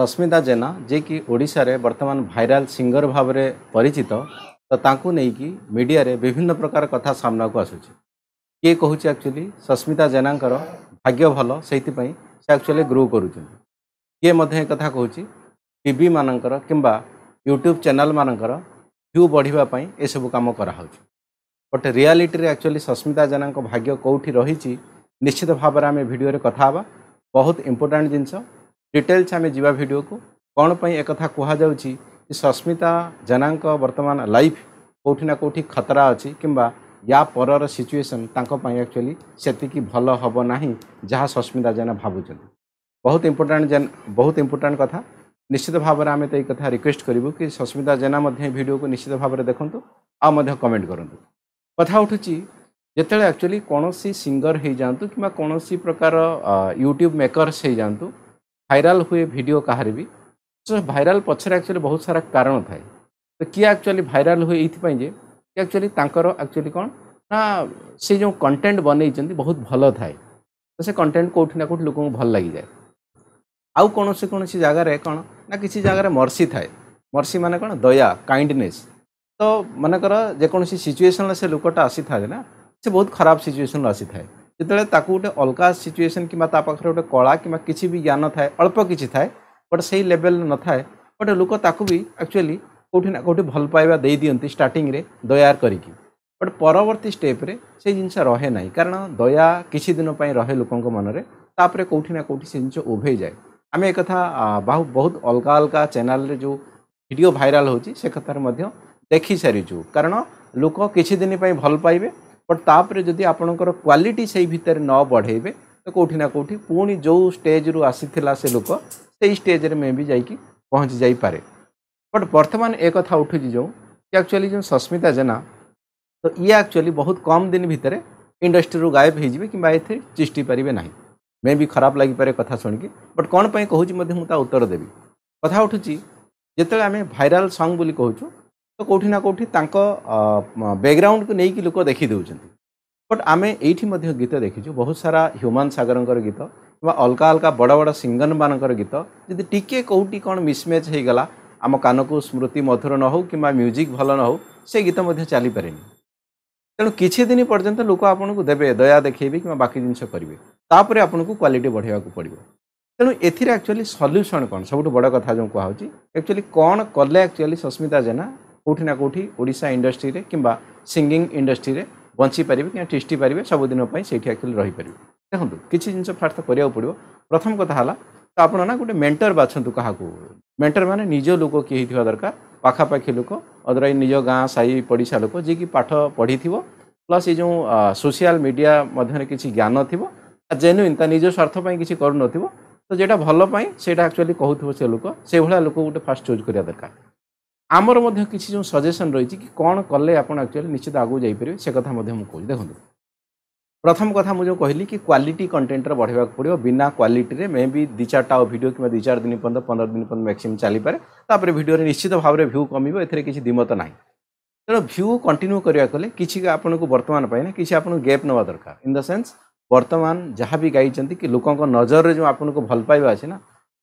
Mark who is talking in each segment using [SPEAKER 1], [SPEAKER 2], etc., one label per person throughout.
[SPEAKER 1] सस्मिता जेना वर्तमान बर्तराल सिंगर भाव परिचित रे विभिन्न प्रकार कथा सामनाको आसु कि छि एक्चुअली सस्मिता जेनाको भाग्य से आक्चुली ग्रो गर्ु कि मध्य म कम्बा युट्युब च्याने म भ्यु बढ्दाप बट गट रे एक्चुअली सस्मिता जेनाको भाग्य छि निश्चित भावना भिडियो कथा हेर्नु बहुत इम्पोर्टान्ट जो डिटेल्स आम जा भिड को कौनपाई एक कह सस्मिता जेना बर्तमान लाइफ कौटिना कौटि खतरा अच्छी किंवा या पर सिचुएसन एक्चुअली से भल हम ना जहाँ सस्मिता जेना भावुंत बहुत इंपोर्टाट जेना बहुत इंपोर्टाट कथ निश्चित भाव में आम तो कथ रिक्वेस्ट करूँ कि सस्मिता जेना भिड को निश्चित भाव में देखु आ करूँ कथा उठू जिते एक्चुअली कौन सिंगर हो जातु किसी प्रकार यूट्यूब मेकर्स हो जातु ଭାଇରାଲ ହୁଏ ଭିଡ଼ିଓ କାହାର ବି ସେ ଭାଇରାଲ ପଛରେ ଆକ୍ଚୁଆଲି ବହୁତ ସାରା କାରଣ ଥାଏ ତ କିଏ ଆକ୍ଚୁଆଲି ଭାଇରାଲ ହୁଏ ଏଇଥିପାଇଁ ଯେ ଆକ୍ଚୁଆଲି ତାଙ୍କର ଆକ୍ଚୁଆଲି କ'ଣ ନା ସେ ଯେଉଁ କଣ୍ଟେଣ୍ଟ ବନେଇଛନ୍ତି ବହୁତ ଭଲ ଥାଏ ତ ସେ କଣ୍ଟେଣ୍ଟ କେଉଁଠି ନା କେଉଁଠି ଲୋକଙ୍କୁ ଭଲ ଲାଗିଯାଏ ଆଉ କୌଣସି କୌଣସି ଜାଗାରେ କ'ଣ ନା କିଛି ଜାଗାରେ ମର୍ସି ଥାଏ ମର୍ସି ମାନେ କ'ଣ ଦୟା କାଇଣ୍ଡନେସ୍ ତ ମନେକର ଯେକୌଣସି ସିଚୁଏସନ୍ରେ ସେ ଲୋକଟା ଆସିଥାଏ ନା ସେ ବହୁତ ଖରାପ ସିଚୁଏସନ୍ରୁ ଆସିଥାଏ जिते गोटे अलग सिचुएसन कि गोटे कला कि ज्ञान था अल्प किसी थाए बट से ही न थाए बट लोक ताकू भी आकचुअली कौटिना कौटि भल पाइवा दे दिखती स्टार्टिंग रे दया करी बट परवर्ती स्टेप रे से जिन रहे ना कारण दया किसी दिन पर रहे लोकों मनरे कौटिना कौटि से जिनस उभ जाए आम एक बहुत अलग अलग चेल जो भिड भाइराल हो कथार देखी सारी कारण लोक किसी दिन पर भल पाइबे बट तापर जदि आपणकर क्वालिटी से भितर न बढ़े तो कौटिना कौटि पुणी जो स्टेज रु आसी से लोक से ही स्टेज में भी जाकि पहुँची जापे बट बर्तमान एक कथा उठू जो एक्चुअली जो सस्मिता जेना तो ये एक्चुअली बहुत कम दिन भितर इंडस्ट्री रु गायब हो कि चिष्टि पारे ना मे भी खराब लगीपे कथा शुणिकी बट कौन कहूँ उत्तर देवी कथा उठू जिते आम भाइराल संग बोली कहूँ ତ କେଉଁଠି ନା କେଉଁଠି ତାଙ୍କ ବ୍ୟାକ୍ଗ୍ରାଉଣ୍ଡକୁ ନେଇକି ଲୋକ ଦେଖି ଦେଉଛନ୍ତି ବଟ୍ ଆମେ ଏଇଠି ମଧ୍ୟ ଗୀତ ଦେଖିଛୁ ବହୁତ ସାରା ହ୍ୟୁମାନ ସାଗରଙ୍କର ଗୀତ କିମ୍ବା ଅଲଗା ଅଲଗା ବଡ଼ ବଡ଼ ସିଙ୍ଗରମାନଙ୍କର ଗୀତ ଯଦି ଟିକିଏ କେଉଁଠି କ'ଣ ମିସ୍ମ୍ୟାଚ୍ ହେଇଗଲା ଆମ କାନକୁ ସ୍ମୃତି ମଧୁର ନ ହେଉ କିମ୍ବା ମ୍ୟୁଜିକ୍ ଭଲ ନ ହେଉ ସେ ଗୀତ ମଧ୍ୟ ଚାଲିପାରେନି ତେଣୁ କିଛି ଦିନ ପର୍ଯ୍ୟନ୍ତ ଲୋକ ଆପଣଙ୍କୁ ଦେବେ ଦୟା ଦେଖାଇବେ କିମ୍ବା ବାକି ଜିନିଷ କରିବେ ତାପରେ ଆପଣଙ୍କୁ କ୍ୱାଲିଟି ବଢ଼ାଇବାକୁ ପଡ଼ିବ ତେଣୁ ଏଥିରେ ଆକ୍ଚୁଆଲି ସଲ୍ୟୁସନ୍ କ'ଣ ସବୁଠୁ ବଡ଼ କଥା ଯେଉଁ କୁହାହେଉଛି ଆକ୍ଚୁଆଲି କ'ଣ କଲେ ଆକ୍ଚୁଆଲି ସସ୍ମିତା ଜେନା କେଉଁଠି ନା କେଉଁଠି ଓଡ଼ିଶା ଇଣ୍ଡଷ୍ଟ୍ରିରେ କିମ୍ବା ସିଙ୍ଗିଂ ଇଣ୍ଡଷ୍ଟ୍ରିରେ ବଞ୍ଚିପାରିବେ କିମ୍ବା ଟିଷ୍ଟି ପାରିବେ ସବୁଦିନ ପାଇଁ ସେଇଠି ଆକ୍ଚୁଆଲି ରହିପାରିବେ ଦେଖନ୍ତୁ କିଛି ଜିନିଷ ଫାଷ୍ଟ କରିବାକୁ ପଡ଼ିବ ପ୍ରଥମ କଥା ହେଲା ତ ଆପଣ ନା ଗୋଟେ ମେଣ୍ଟର ବାଛନ୍ତୁ କାହାକୁ ମେଣ୍ଟର ମାନେ ନିଜ ଲୋକ କିଏ ହେଇଥିବା ଦରକାର ପାଖାପାଖି ଲୋକ ଅଦରୱାଇଜ୍ ନିଜ ଗାଁ ସାହି ପଡ଼ିଶା ଲୋକ ଯିଏକି ପାଠ ପଢ଼ିଥିବ ପ୍ଲସ୍ ଏ ଯେଉଁ ସୋସିଆଲ ମିଡ଼ିଆ ମଧ୍ୟରେ କିଛି ଜ୍ଞାନ ଥିବ ଜେନ୍ୟୁନ୍ ତା ନିଜ ସ୍ୱାର୍ଥ ପାଇଁ କିଛି କରୁନଥିବ ତ ଯେଉଁଟା ଭଲ ପାଇଁ ସେଇଟା ଆକ୍ଚୁଆଲି କହୁଥିବ ସେ ଲୋକ ସେଇଭଳିଆ ଲୋକ ଗୋଟେ ଫାଷ୍ଟ ଚୁଜ୍ କରିବା ଦରକାର ଆମର ମଧ୍ୟ କିଛି ଯେଉଁ ସଜେସନ୍ ରହିଛି କି କ'ଣ କଲେ ଆପଣ ଆକ୍ଚୁଆଲି ନିଶ୍ଚିତ ଆଗକୁ ଯାଇପାରିବେ ସେ କଥା ମଧ୍ୟ ମୁଁ କହୁଛି ଦେଖନ୍ତୁ ପ୍ରଥମ କଥା ମୁଁ ଯେଉଁ କହିଲି କି କ୍ୱାଲିଟି କଣ୍ଟେଣ୍ଟର ବଢ଼େଇବାକୁ ପଡ଼ିବ ବିନା କ୍ୱାଲିଟିରେ ମେ ବି ଦୁଇ ଚାରିଟା ଆଉ ଭିଡ଼ିଓ କିମ୍ବା ଦୁଇ ଚାରି ଦିନ ପର୍ଯ୍ୟନ୍ତ ପନ୍ଦର ଦିନ ପର୍ଯ୍ୟନ୍ତ ମ୍ୟାକ୍ସିମମ୍ ଚାଲିପାରେ ତାପରେ ଭିଡ଼ିଓରେ ନିଶ୍ଚିତ ଭାବରେ ଭ୍ୟୁ କମିବ ଏଥିରେ କିଛି ଦିମତ ନାହିଁ ତେଣୁ ଭ୍ୟୁ କଣ୍ଟିନ୍ୟୁ କରିବାକୁ ହେଲେ କିଛି ଆପଣଙ୍କୁ ବର୍ତ୍ତମାନ ପାଇଁ ନା କିଛି ଆପଣଙ୍କୁ ଗ୍ୟାପ୍ ନେବା ଦରକାର ଇନ୍ ଦ ସେନ୍ସ ବର୍ତ୍ତମାନ ଯାହା ବି ଗାଇଛନ୍ତି କି ଲୋକଙ୍କ ନଜରରେ ଯେଉଁ ଆପଣଙ୍କୁ ଭଲ ପାଇବା ଅଛି ନା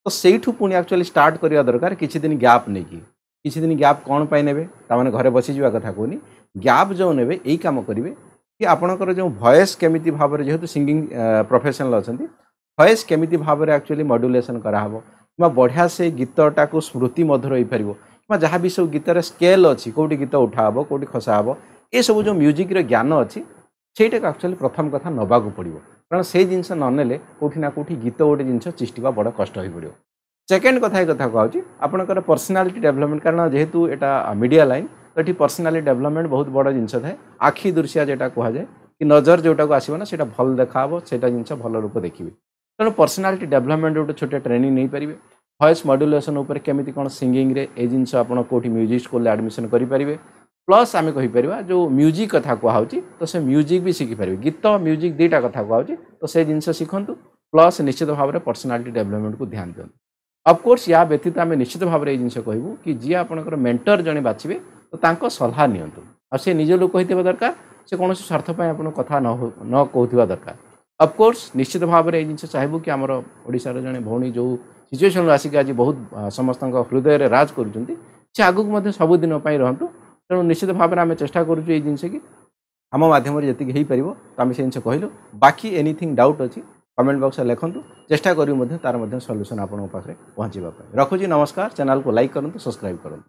[SPEAKER 1] ତ ସେଇଠୁ ପୁଣି ଆକ୍ଚୁଆଲି ଷ୍ଟାର୍ଟ କରିବା ଦରକାର କିଛି ଦିନ ଗ୍ୟାପ୍ ନେଇକି କିଛି ଦିନ ଗ୍ୟାପ୍ କ'ଣ ପାଇଁ ନେବେ ତା'ମାନେ ଘରେ ବସିଯିବା କଥା କହୁନି ଗ୍ୟାପ୍ ଯେଉଁ ନେବେ ଏଇ କାମ କରିବେ କି ଆପଣଙ୍କର ଯେଉଁ ଭଏସ୍ କେମିତି ଭାବରେ ଯେହେତୁ ସିଙ୍ଗିଂ ପ୍ରଫେସନାଲ୍ ଅଛନ୍ତି ଭଏସ୍ କେମିତି ଭାବରେ ଆକ୍ଚୁଆଲି ମଡ୍ୟୁଲେସନ୍ କରାହେବ କିମ୍ବା ବଢ଼ିଆ ସେ ଗୀତଟାକୁ ସ୍ମୃତି ମଧୁର ହୋଇପାରିବ କିମ୍ବା ଯାହା ବି ସବୁ ଗୀତରେ ସ୍କେଲ୍ ଅଛି କେଉଁଠି ଗୀତ ଉଠା ହେବ କେଉଁଠି ଖସା ହେବ ଏସବୁ ଯେଉଁ ମ୍ୟୁଜିକ୍ର ଜ୍ଞାନ ଅଛି ସେଇଟାକୁ ଆକ୍ଚୁଆଲି ପ୍ରଥମ କଥା ନେବାକୁ ପଡ଼ିବ କାରଣ ସେଇ ଜିନିଷ ନ ନେଲେ କେଉଁଠି ନା କେଉଁଠି ଗୀତ ଗୋଟେ ଜିନିଷ ଚିଷ୍ଟିବା ବଡ଼ କଷ୍ଟ ହୋଇପଡ଼ିବ সেকেন্ড কথা এই কথা কুহাচ্ছি আপনার পর্সনালিটি ডেভেলপমেন্ট কারণ যেহেতু এটা মিডিয়া লাইন তো এটি পর্সনালিটি ডেভেলপমেন্ট বহুত বড় জিনিস থাকে আখি দৃশ্যা যেটা কুহাযায় କି ନଜର ଯେଉଁଟାକୁ ଆସିବ ନା ସେଇଟା ଭଲ ଦେଖାହେବ ସେଇଟା ଜିନିଷ ଭଲ ରୂପ ଦେଖିବେ ତେଣୁ ପର୍ସନାଲିଟି ଡେଭଲପମେଣ୍ଟ ଗୋଟେ ଛୋଟ ଟ୍ରେନିଂ ନେଇପାରିବେ ଭଏସ୍ ମଡ୍ୟୁଲେସନ୍ ଉପରେ କେମିତି କ'ଣ ସିଙ୍ଗିଂରେ ଏ ଜିନିଷ ଆପଣ କେଉଁଠି ମ୍ୟୁଜିକ୍ ସ୍କୁଲରେ ଆଡ଼ମିସନ୍ କରିପାରିବେ ପ୍ଲସ୍ ଆମେ କହିପାରିବା ଯେଉଁ ମ୍ୟୁଜିକ୍ କଥା କୁହାହେଉଛି ତ ସେ ମ୍ୟୁଜିକ୍ ବି ଶିଖିପାରିବେ ଗୀତ ମ୍ୟୁଜିକ୍ ଦୁଇଟା କଥା କୁହାହେଉଛି ତ ସେ ଜିନିଷ ଶିଖନ୍ତୁ ପ୍ଲସ୍ ନିଶ୍ଚିତ ଭାବରେ ପର୍ସନାଲିଟି ଡେଭଲପମେଣ୍ଟକୁ ଧ୍ୟାନ ଦିଅନ୍ତୁ ଅଫକୋର୍ସ ୟା ବ୍ୟତୀତ ଆମେ ନିଶ୍ଚିତ ଭାବରେ ଏଇ ଜିନିଷ କହିବୁ କି ଯିଏ ଆପଣଙ୍କର ମେଣ୍ଟର ଜଣେ ବାଛିବେ ତ ତାଙ୍କ ସଲାହ ନିଅନ୍ତୁ ଆଉ ସେ ନିଜ ଲୋକ ହୋଇଥିବା ଦରକାର ସେ କୌଣସି ସ୍ୱାର୍ଥ ପାଇଁ ଆପଣଙ୍କୁ କଥା ନ ନ କହୁଥିବା ଦରକାର ଅଫକୋର୍ସ ନିଶ୍ଚିତ ଭାବରେ ଏଇ ଜିନିଷ ଚାହିଁବୁ କି ଆମର ଓଡ଼ିଶାର ଜଣେ ଭଉଣୀ ଯେଉଁ ସିଚୁଏସନ୍ରୁ ଆସିକି ଆଜି ବହୁତ ସମସ୍ତଙ୍କ ହୃଦୟରେ ରାଜ କରୁଛନ୍ତି ସେ ଆଗକୁ ମଧ୍ୟ ସବୁଦିନ ପାଇଁ ରହନ୍ତୁ ତେଣୁ ନିଶ୍ଚିତ ଭାବରେ ଆମେ ଚେଷ୍ଟା କରୁଛୁ ଏଇ ଜିନିଷ କି ଆମ ମାଧ୍ୟମରେ ଯେତିକି ହୋଇପାରିବ ତ ଆମେ ସେ ଜିନିଷ କହିଲୁ ବାକି ଏନିଥିଙ୍ଗ ଡାଉଟ୍ ଅଛି কমেন্ট বক্সে লেখন্তু চেষ্টা করি তার মধ্যে সল্যুশন আপনার পাখে পৌঁছবা রখুছি নমস্কার চ্যানেল লাইক করতু সবসক্রাইব করতু